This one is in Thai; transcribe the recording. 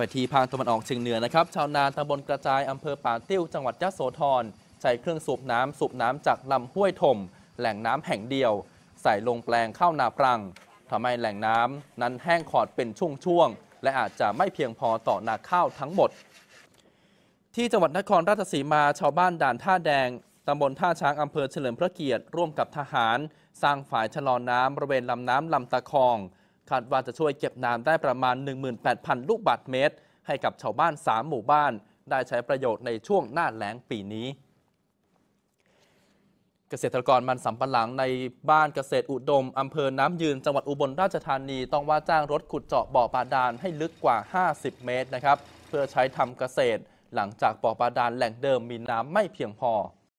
ไปที่ภาคตะวันออกเฉียงเหนือนะครับ ชาวนาตำบลกระจายอำเภอป่าติ้วจังหวัดยะโสธรใช้เครื่องสูบน้ำสูบน้ำจากลำห้วยถมแหล่งน้ำแห่งเดียว ใส่ลงแปลงข้าวนาปรังทำให้แหล่งน้ำนั้นแห้งขอดเป็นช่วงๆและอาจจะไม่เพียงพอต่อนาข้าวทั้งหมด ที่จังหวัดนครราชสีมาชาวบ้านด่านท่าแดงตำบลท่าช้างอำเภอเฉลิมพระเกียรติร่วมกับทหาร สร้างฝ่ายชะลอน้ำบริเวณลำน้ำลำตะคองคาดว่าจะช่วยเก็บน้ำได้ประมาณ 18,000ลูกบาศก์เมตร ให้กับชาวบ้าน 3 หมู่บ้าน ได้ใช้ประโยชน์ในช่วงหน้าแล้งปีนี้ เกษตรกรมันสำปะหลังในบ้านเกษตรอุดมอำเภอน้ำยืน จังหวัดอุบลราชธานี ต้องว่าจ้างรถขุดเจาะบ่อบาดาลให้ลึกกว่า 50 เมตรนะครับเพื่อใช้ทำเกษตรหลังจากบ่อบาดาลแหล่งเดิมมีน้ำไม่เพียงพอ